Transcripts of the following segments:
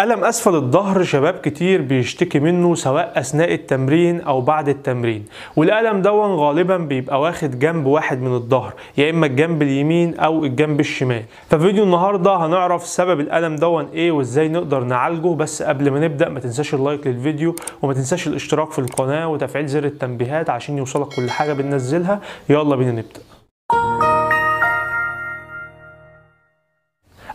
ألم أسفل الظهر شباب كتير بيشتكي منه سواء أثناء التمرين أو بعد التمرين والألم ده غالبا بيبقى واخد جنب واحد من الظهر يا إما الجنب اليمين أو الجنب الشمال ففيديو النهاردة هنعرف سبب الألم دون إيه وإزاي نقدر نعالجه بس قبل ما نبدأ ما تنساش اللايك للفيديو وما تنساش الاشتراك في القناة وتفعيل زر التنبيهات عشان يوصلك كل حاجة بننزلها يلا بينا نبدأ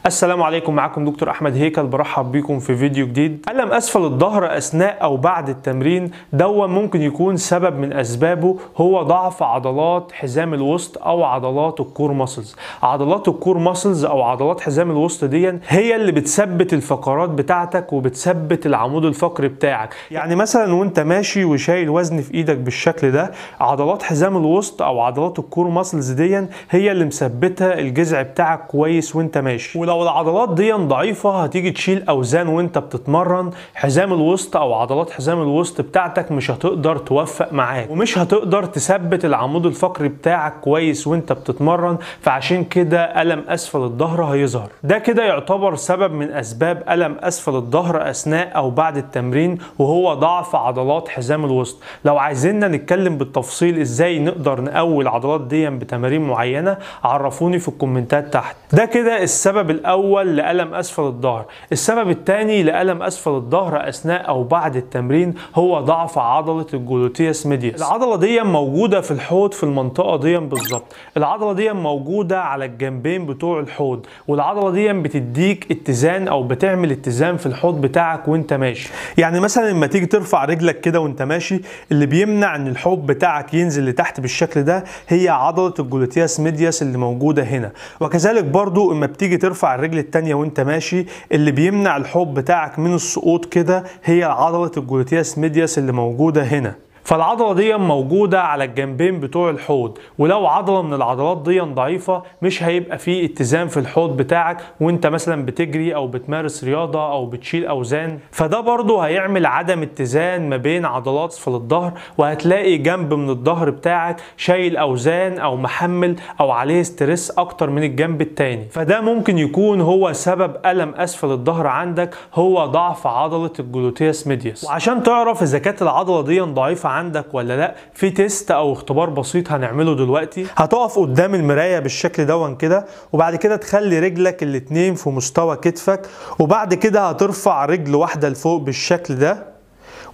السلام عليكم معاكم دكتور احمد هيكل برحب بيكم في فيديو جديد الم اسفل الظهر اثناء او بعد التمرين دون ممكن يكون سبب من اسبابه هو ضعف عضلات حزام الوسط او عضلات الكور ماسلز عضلات الكور ماسلز او عضلات حزام الوسط دي هي اللي بتثبت الفقرات بتاعتك وبتثبت العمود الفقري بتاعك يعني مثلا وانت ماشي وشايل وزن في ايدك بالشكل ده عضلات حزام الوسط او عضلات الكور ماسلز دي هي اللي مثبته الجذع بتاعك كويس وانت ماشي لو العضلات دي ضعيفه هتيجي تشيل اوزان وانت بتتمرن حزام الوسط او عضلات حزام الوسط بتاعتك مش هتقدر توفق معاك ومش هتقدر تثبت العمود الفقري بتاعك كويس وانت بتتمرن فعشان كده الم اسفل الظهر هيظهر ده كده يعتبر سبب من اسباب الم اسفل الظهر اثناء او بعد التمرين وهو ضعف عضلات حزام الوسط لو عايزيننا نتكلم بالتفصيل ازاي نقدر نقوي العضلات دي بتمارين معينه عرفوني في الكومنتات تحت ده كده السبب الأول لألم أسفل الظهر السبب الثاني لألم أسفل الظهر أثناء أو بعد التمرين هو ضعف عضلة الجلوتيس ميديس العضلة دي موجودة في الحوض في المنطقة دي بالظبط العضلة دي موجودة على الجنبين بتوع الحوض والعضلة دي بتديك اتزان أو بتعمل اتزان في الحوض بتاعك وانت ماشي يعني مثلا لما تيجي ترفع رجلك كده وانت ماشي اللي بيمنع ان الحوض بتاعك ينزل لتحت بالشكل ده هي عضلة الجلوتياس ميدياس اللي موجودة هنا وكذلك برضو اما بتيجي ترفع على الرجل التانية وانت ماشي اللي بيمنع الحوض بتاعك من السقوط كده هي عضلة الجلوتياس ميدياس اللي موجودة هنا فالعضلة دي موجودة على الجنبين بتوع الحوض ولو عضلة من العضلات دي ضعيفة مش هيبقى فيه اتزان في الحوض بتاعك وانت مثلا بتجري او بتمارس رياضة او بتشيل اوزان فده برضه هيعمل عدم اتزان ما بين عضلات اسفل الظهر وهتلاقي جنب من الظهر بتاعك شايل اوزان او محمل او عليه ستريس اكتر من الجنب التاني فده ممكن يكون هو سبب الم اسفل الظهر عندك هو ضعف عضلة الجلوتياس ميديس وعشان تعرف اذا كانت العضلة دي ضعيفة عندك ولا لا في تيست او اختبار بسيط هنعمله دلوقتي هتقف قدام المرايه بالشكل دون كده وبعد كده تخلي رجلك الاتنين في مستوى كتفك وبعد كده هترفع رجل واحده لفوق بالشكل ده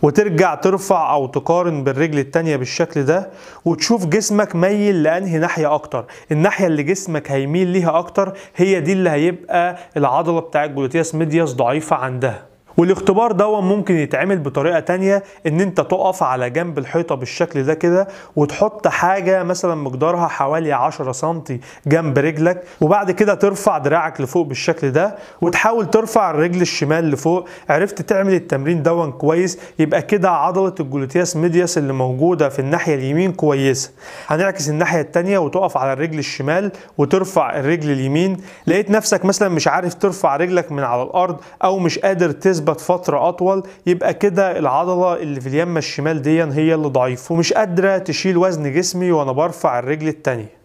وترجع ترفع او تقارن بالرجل التانية بالشكل ده وتشوف جسمك ميل لانهي ناحية اكتر الناحية اللي جسمك هيميل ليها اكتر هي دي اللي هيبقى العضلة بتاع الجلوتياس ميدياس ضعيفة عندها والاختبار ده ممكن يتعمل بطريقة تانية ان انت تقف على جنب الحيطة بالشكل ده كده وتحط حاجة مثلا مقدارها حوالي 10 سم جنب رجلك وبعد كده ترفع دراعك لفوق بالشكل ده وتحاول ترفع الرجل الشمال لفوق عرفت تعمل التمرين ده كويس يبقى كده عضلة الجلوتياس ميدياس اللي موجودة في الناحية اليمين كويسة هنعكس الناحية التانية وتقف على الرجل الشمال وترفع الرجل اليمين لقيت نفسك مثلا مش عارف ترفع رجلك من على الارض او مش قادر تز نسبة فترة أطول يبقى كده العضلة اللي في اليمة الشمال دي هي اللي ضعيفة ومش قادرة تشيل وزن جسمي وأنا برفع الرجل التانية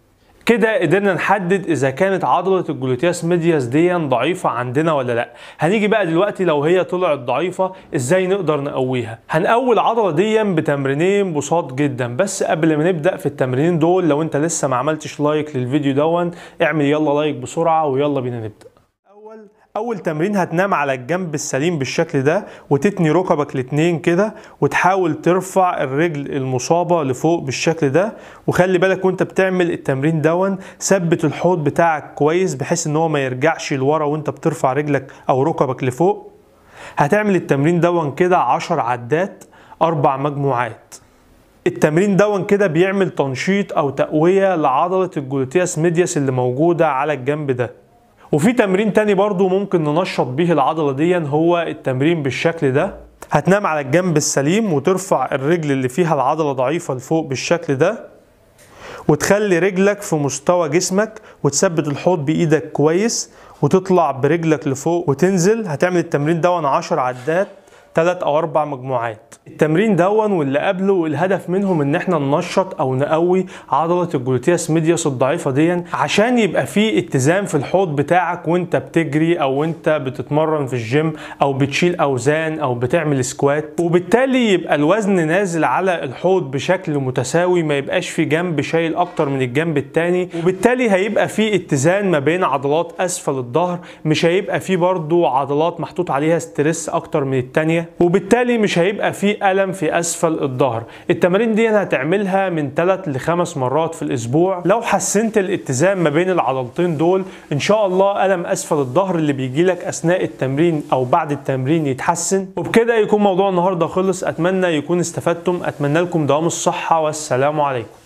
كده قدرنا نحدد اذا كانت عضله الجلوتياس ميدياس دي ضعيفه عندنا ولا لا هنيجي بقى دلوقتي لو هي طلعت ضعيفه ازاي نقدر نقويها هنقوي العضله دي بتمرينين بساط جدا بس قبل ما نبدا في التمرينين دول لو انت لسه ما عملتش لايك للفيديو دون اعمل يلا لايك بسرعه ويلا بينا نبدا اول تمرين هتنام على الجنب السليم بالشكل ده وتتني ركبك الاتنين كده وتحاول ترفع الرجل المصابه لفوق بالشكل ده وخلي بالك وانت بتعمل التمرين ده ثبت الحوض بتاعك كويس بحيث ان هو ما يرجعش لورا وانت بترفع رجلك او ركبك لفوق هتعمل التمرين ده كده عشر عدات اربع مجموعات التمرين ده كده بيعمل تنشيط او تقويه لعضله الجلوتياس ميدياس اللي موجوده على الجنب ده وفي تمرين تاني برضو ممكن ننشط بيه العضلة دي هو التمرين بالشكل ده هتنام على الجنب السليم وترفع الرجل اللي فيها العضلة ضعيفة لفوق بالشكل ده وتخلي رجلك في مستوى جسمك وتثبت الحوض بإيدك كويس وتطلع برجلك لفوق وتنزل هتعمل التمرين ده 10 عدات ثلاث او اربع مجموعات التمرين دون واللي قبله والهدف منهم ان احنا ننشط او نقوي عضله الجلوتياس ميديوس الضعيفه دي عشان يبقى في اتزان في الحوض بتاعك وانت بتجري او انت بتتمرن في الجيم او بتشيل اوزان او بتعمل سكوات وبالتالي يبقى الوزن نازل على الحوض بشكل متساوي ما يبقاش في جنب شايل اكتر من الجنب التاني وبالتالي هيبقى في اتزان ما بين عضلات اسفل الظهر مش هيبقى في برضو عضلات محطوط عليها ستريس اكتر من التانية وبالتالي مش هيبقى فيه ألم في أسفل الظهر التمارين دي هتعملها من 3 ل 5 مرات في الأسبوع لو حسنت الاتزان ما بين العضلتين دول إن شاء الله ألم أسفل الظهر اللي بيجي لك أثناء التمرين أو بعد التمرين يتحسن وبكده يكون موضوع النهاردة خلص أتمنى يكون استفدتم أتمنى لكم دوام الصحة والسلام عليكم